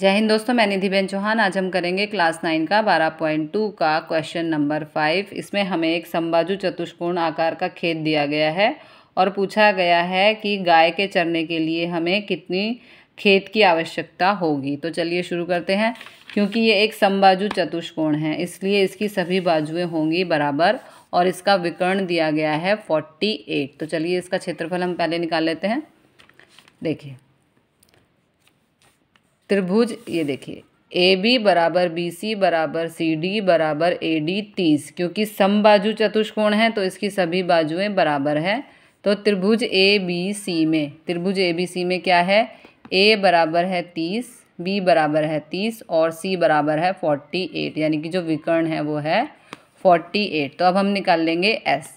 जय हिंद दोस्तों मैं निधि बेन चौहान आज हम करेंगे क्लास नाइन का बारह पॉइंट टू का क्वेश्चन नंबर फाइव इसमें हमें एक संबाजु चतुष्कोण आकार का खेत दिया गया है और पूछा गया है कि गाय के चरने के लिए हमें कितनी खेत की आवश्यकता होगी तो चलिए शुरू करते हैं क्योंकि ये एक संबाजु चतुष्कोण है इसलिए इसकी सभी बाजुएँ होंगी बराबर और इसका विकर्ण दिया गया है फोर्टी एट तो चलिए इसका क्षेत्रफल हम पहले निकाल लेते हैं देखिए त्रिभुज ये देखिए ए बी बराबर बी सी बराबर सी डी बराबर ए डी तीस क्योंकि सम बाजू चतुष्कोण है तो इसकी सभी बाजुएं बराबर है तो त्रिभुज ए बी सी में त्रिभुज ए बी सी में क्या है ए बराबर है तीस बी बराबर है तीस और सी बराबर है फोर्टी एट यानी कि जो विकर्ण है वो है फोर्टी एट तो अब हम निकाल लेंगे एस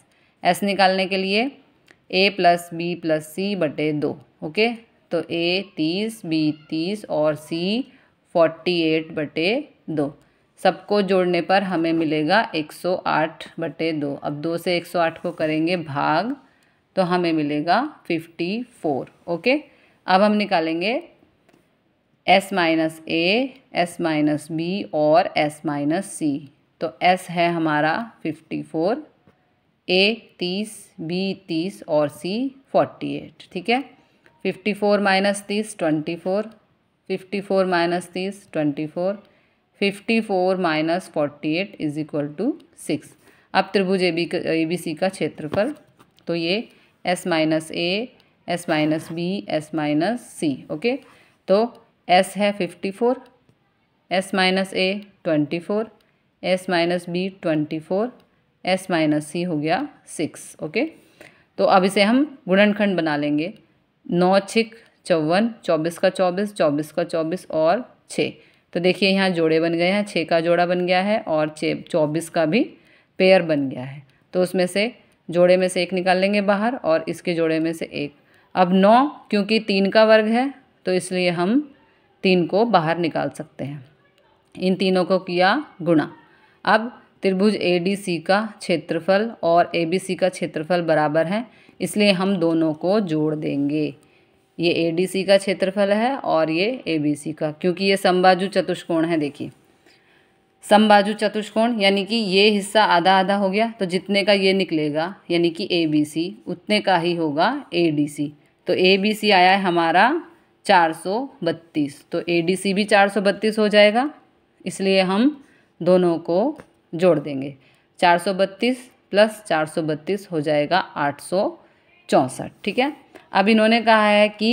एस निकालने के लिए A plus B plus C बटे दो ओके तो ए तीस बी तीस और सी फोर्टी एट बटे दो सबको जोड़ने पर हमें मिलेगा एक सौ आठ बटे दो अब दो से एक सौ आठ को करेंगे भाग तो हमें मिलेगा फिफ्टी फोर ओके अब हम निकालेंगे S minus A S minus B और एस माइनस सी तो एस है हमारा फिफ्टी फोर ए तीस बी तीस और सी फोर्टी एट ठीक है फिफ्टी फोर माइनस तीस twenty four fifty four minus तीस twenty four fifty four minus forty eight is equal to six अब त्रिभुज A B A B C का क्षेत्रफल तो ये S minus A S minus B S minus C okay तो S है fifty four S minus A twenty four S minus B twenty four S minus C हो गया six okay तो अब इसे हम गुणनखंड बना लेंगे नौ छिक चौवन चौबीस का चौबीस चौबीस का चौबीस और छः तो देखिए यहाँ जोड़े बन गए हैं छः का जोड़ा बन गया है और छः चौबीस का भी पेयर बन गया है तो उसमें से जोड़े में से एक निकाल लेंगे बाहर और इसके जोड़े में से एक अब नौ क्योंकि तीन का वर्ग है तो इसलिए हम तीन को बाहर निकाल सकते हैं इन तीनों को किया गुणा अब त्रिभुज ए डी सी का क्षेत्रफल और ए बी सी का क्षेत्रफल बराबर है इसलिए हम दोनों को जोड़ देंगे ये ए का क्षेत्रफल है और ये ए का क्योंकि ये समबाजु चतुष्कोण है देखिए समबाजु चतुष्कोण यानी कि ये हिस्सा आधा आधा हो गया तो जितने का ये निकलेगा यानी कि ए उतने का ही होगा ए तो ए आया है हमारा चार सौ बत्तीस तो ए भी चार सौ बत्तीस हो जाएगा इसलिए हम दोनों को जोड़ देंगे चार सौ बत्तीस प्लस चार सौ बत्तीस हो जाएगा आठ सौ चौंसठ ठीक है अब इन्होंने कहा है कि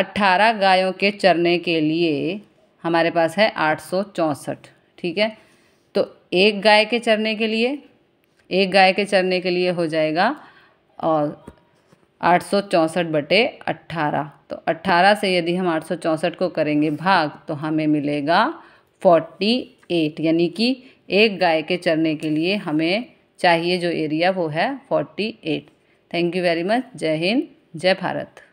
अट्ठारह गायों के चरने के लिए हमारे पास है आठ सौ चौंसठ ठीक है तो एक गाय के चरने के लिए एक गाय के चरने के लिए हो जाएगा और आठ सौ चौंसठ बटे अट्ठारह तो अट्ठारह से यदि हम आठ सौ चौंसठ को करेंगे भाग तो हमें मिलेगा फोर्टी एट यानी कि एक गाय के चरने के लिए हमें चाहिए जो एरिया वो है forty eight thank you very much जय हिंद जय भारत